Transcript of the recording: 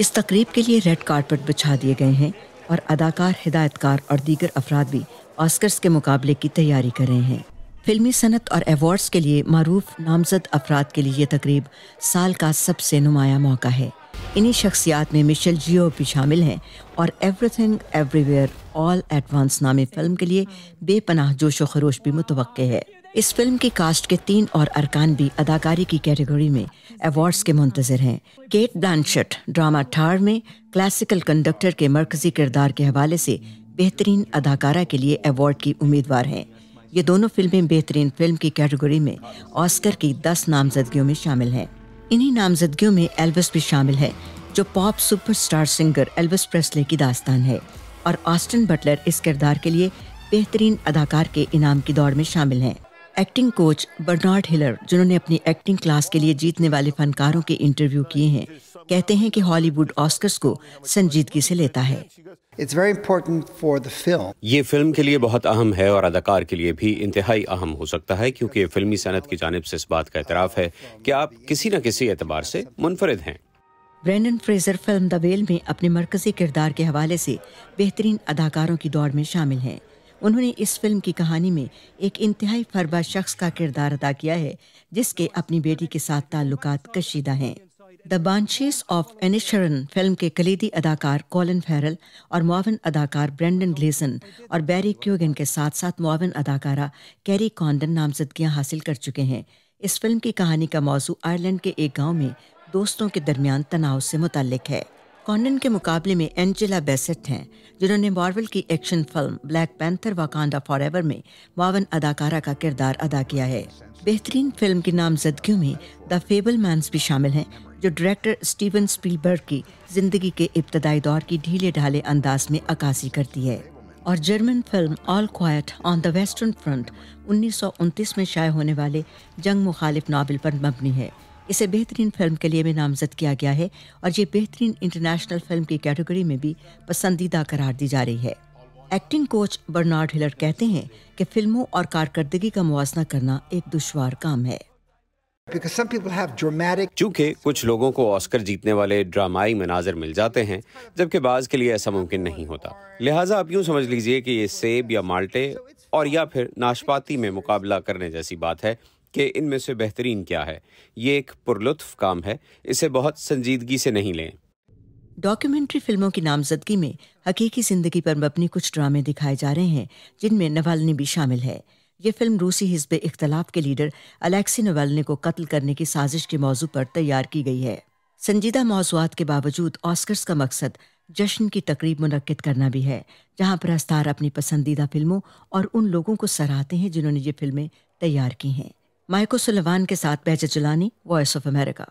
اس تقریب کے لیے ریڈ کارپٹ بچھا دیے گئے ہیں اور اداکار ہدایت کار اور دیگر افراد بھی آسکرز کے مقابلے کی تیاری کر رہے ہیں فلمی صنعت اور ایوارڈز کے لیے معروف نامزد افراد کے لیے یہ تقریب سال کا سب سے نمایاں موقع ہے انہی شخصیات میں مشل جیو بھی شامل ہیں اور everything everywhere all at once نامی فلم کے لیے بے پناہ جوش و خروش بھی متوقع ہے اس فلم کی کاسٹ کے تین اور ارکان بھی اداکاری کی کیٹیگوری میں ایوارڈز کے منتظر ہیں کیٹ بلانشٹ ڈراما ٹھار میں کلاسیکل کنڈکٹر کے مرکزی کردار کے حوالے سے بہترین اداکارہ کے لیے ایوارڈ کی امیدوار ہیں یہ دونوں فلمیں بہترین فلم کی کیٹیگری میں آسکر کی دس نامزدگیوں میں شامل ہیں انہی نامزدگیوں میں ایلوس بھی شامل ہے جو pop superstar singer Elvis Presley کی داستان ہے اور آسٹن بٹلر اس کردار کے لیے بہترین اداکار کے انعام کی دوڑ میں شامل ہیں ایکٹنگ کوچ برنارڈ ہلر جنہوں نے اپنی ایکٹنگ کلاس کے لیے جیتنے والے فنکاروں کے انٹرویو کیے ہیں کہتے ہیں کہ ہالی ووڈ آسکرس کو سنجیدگی سے لیتا ہے یہ فلم کے لیے بہت اہم ہے اور اداکار کے لیے بھی انتہائی اہم ہو سکتا ہے کیونکہ فلمی صنعت کی جانب سے اس بات کا اعتراف ہے کہ آپ کسی نہ کسی اعتبار سے منفرد ہیں Brendan Fraser film the Whale میں اپنے مرکزی کردار کے حوالے سے بہترین اداکاروں کی دوڑ میں شامل ہیں انہوں نے اس فلم کی کہانی میں ایک انتہائی فربہ شخص کا کردار ادا کیا ہے جس کے اپنی بیٹی کے ساتھ تعلقات کشیدہ ہیں دا بانشیز آف انشرن فلم کے کلیدی اداکار کولن فیرل اور معاون اداکار برینڈن گلیزن اور بیری کیوگن کے ساتھ ساتھ معاون اداکارہ کیری کانڈن نامزدگیاں حاصل کر چکے ہیں اس فلم کی کہانی کا موضوع آئرلینڈ کے ایک گاؤں میں دوستوں کے درمیان تناؤ سے متعلق ہے کے مقابلے میں بیسٹ ہیں جنہوں نے مارول کی action film Black Panther Wakanda forever میں معاون اداکارہ کا کردار ادا کیا ہے بہترین فلم کی نام زدگیوں میں دا فیبل مینس بھی شامل ہیں جو ڈائریکٹر اسٹیون اسپیلبرگ کی زندگی کے ابتدائی دور کی ڈھیلے ڈھالے انداز میں عکاسی کرتی ہے اور German film all quiet on the western front انیس سو انتیس میں شائع ہونے والے جنگ مخالف ناول پر مبنی ہے اسے بہترین فلم کے لیے بھی نامزد کیا گیا ہے اور یہ بہترین انٹرنیشنل فلم کی کیٹیگری میں بھی پسندیدہ قرار دی جا رہی ہے ایکٹنگ کوچ برنارڈ ہلر کہتے ہیں کہ فلموں اور کارکردگی کا موازنہ کرنا ایک دشوار کام ہے چونکہ کچھ لوگوں کو آسکر جیتنے والے ڈرامائی مناظر مل جاتے ہیں جبکہ بعض کے لیے ایسا ممکن نہیں ہوتا لہٰذا آپ یوں سمجھ لیجئے کہ یہ سیب یا مالٹے اور یا پھر ناشپاتی میں مقابلہ کرنے جیسی بات ہے کہ ان میں سے بہترین کیا ہے یہ ایک پرلطف کام ہے اسے بہت سنجیدگی سے نہیں لیں ڈاکیومنٹری فلموں کی نامزدگی میں حقیقی زندگی پر مبنی کچھ ڈرامے دکھائے جا رہے ہیں جن میں نوالنی بھی شامل ہے یہ فلم روسی حزب اختلاف کے لیڈر الیکسی نوالنی کو قتل کرنے کی سازش کے موضوع پر تیار کی گئی ہے سنجیدہ موضوعات کے باوجود آسکرز کا مقصد جشن کی تقریب منعقد کرنا بھی ہے جہاں پرستار اپنی پسندیدہ فلموں اور ان لوگوں کو سراہتے ہیں جنہوں نے یہ فلمیں تیار کی ہیں مائیکو سلیوان کے ساتھ بیچ جلانی وائس آف امریکہ